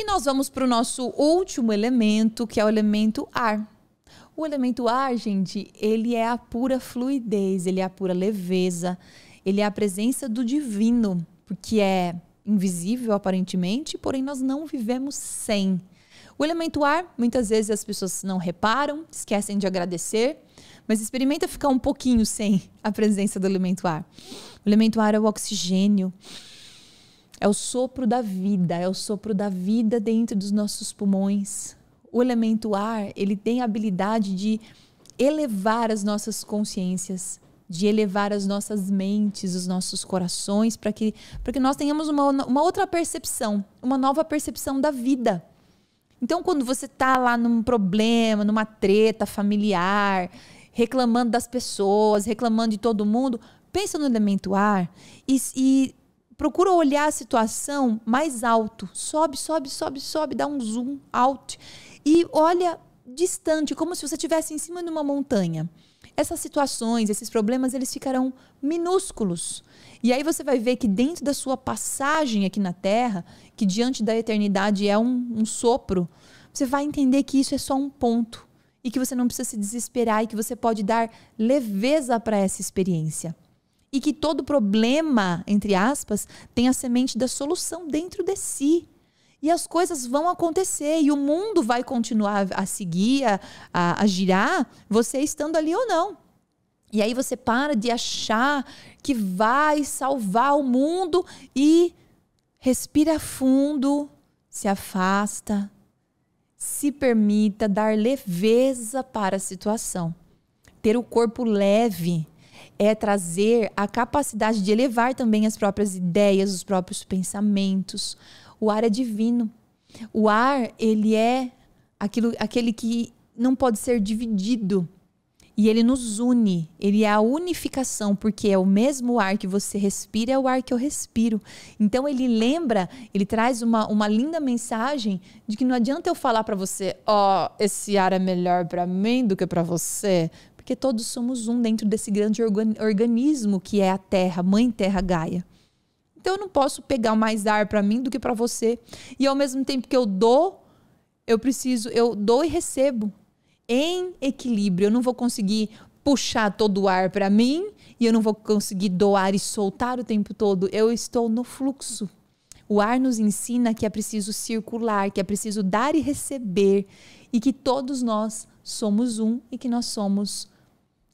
E nós vamos para o nosso último elemento, que é o elemento ar. O elemento ar, gente, ele é a pura fluidez, ele é a pura leveza, ele é a presença do divino, porque é invisível aparentemente, porém nós não vivemos sem. O elemento ar, muitas vezes as pessoas não reparam, esquecem de agradecer, mas experimenta ficar um pouquinho sem a presença do elemento ar. O elemento ar é o oxigênio, é o sopro da vida, é o sopro da vida dentro dos nossos pulmões. O elemento ar, ele tem a habilidade de elevar as nossas consciências, de elevar as nossas mentes, os nossos corações, para que, que nós tenhamos uma, uma outra percepção, uma nova percepção da vida. Então, quando você está lá num problema, numa treta familiar, reclamando das pessoas, reclamando de todo mundo, pensa no elemento ar e, e procura olhar a situação mais alto. Sobe, sobe, sobe, sobe, dá um zoom out e olha distante, como se você estivesse em cima de uma montanha. Essas situações, esses problemas, eles ficarão minúsculos. E aí você vai ver que dentro da sua passagem aqui na Terra, que diante da eternidade é um, um sopro, você vai entender que isso é só um ponto e que você não precisa se desesperar e que você pode dar leveza para essa experiência e que todo problema, entre aspas, tem a semente da solução dentro de si. E as coisas vão acontecer e o mundo vai continuar a seguir, a, a, a girar, você estando ali ou não. E aí você para de achar que vai salvar o mundo e respira fundo, se afasta, se permita dar leveza para a situação. Ter o corpo leve é trazer a capacidade de elevar também as próprias ideias, os próprios pensamentos. O ar é divino. O ar, ele é aquilo, aquele que não pode ser dividido. E ele nos une, ele é a unificação, porque é o mesmo ar que você respira, é o ar que eu respiro. Então ele lembra, ele traz uma, uma linda mensagem de que não adianta eu falar para você, ó, oh, esse ar é melhor para mim do que para você, porque todos somos um dentro desse grande organismo que é a Terra, Mãe Terra Gaia. Então eu não posso pegar mais ar para mim do que para você. E ao mesmo tempo que eu dou, eu preciso, eu dou e recebo em equilíbrio. Eu não vou conseguir puxar todo o ar para mim e eu não vou conseguir doar e soltar o tempo todo. Eu estou no fluxo. O ar nos ensina que é preciso circular, que é preciso dar e receber e que todos nós somos um e que nós somos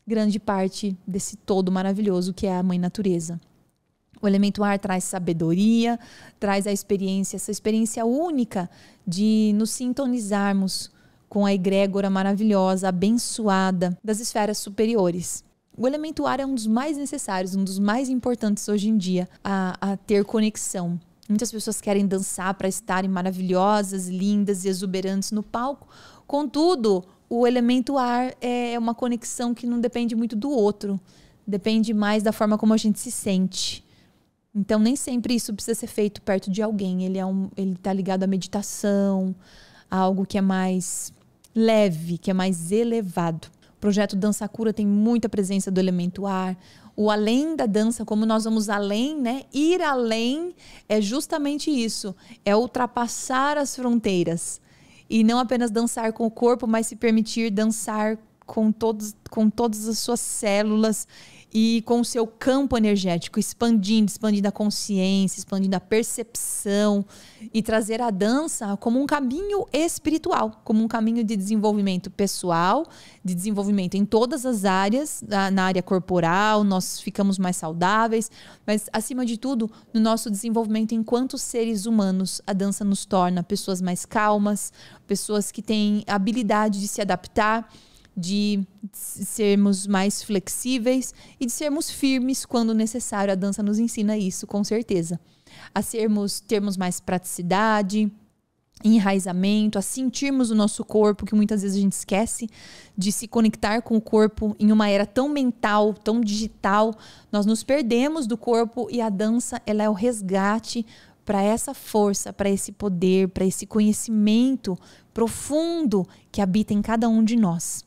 grande parte desse todo maravilhoso que é a mãe natureza. O elemento ar traz sabedoria, traz a experiência, essa experiência única de nos sintonizarmos com a egrégora maravilhosa, abençoada das esferas superiores. O elemento ar é um dos mais necessários, um dos mais importantes hoje em dia a, a ter conexão Muitas pessoas querem dançar para estarem maravilhosas, lindas e exuberantes no palco. Contudo, o elemento ar é, é uma conexão que não depende muito do outro, depende mais da forma como a gente se sente. Então, nem sempre isso precisa ser feito perto de alguém. Ele é um, ele está ligado à meditação, a algo que é mais leve, que é mais elevado. O projeto Dança Cura tem muita presença do elemento ar. O além da dança, como nós vamos além, né? Ir além é justamente isso, é ultrapassar as fronteiras e não apenas dançar com o corpo, mas se permitir dançar com todos com todas as suas células e com o seu campo energético expandindo, expandindo a consciência, expandindo a percepção e trazer a dança como um caminho espiritual, como um caminho de desenvolvimento pessoal, de desenvolvimento em todas as áreas, na área corporal, nós ficamos mais saudáveis, mas acima de tudo, no nosso desenvolvimento enquanto seres humanos, a dança nos torna pessoas mais calmas, pessoas que têm habilidade de se adaptar de sermos mais flexíveis e de sermos firmes quando necessário. A dança nos ensina isso, com certeza. A sermos, termos mais praticidade, enraizamento, a sentirmos o nosso corpo, que muitas vezes a gente esquece de se conectar com o corpo em uma era tão mental, tão digital, nós nos perdemos do corpo e a dança, ela é o resgate para essa força, para esse poder, para esse conhecimento profundo que habita em cada um de nós.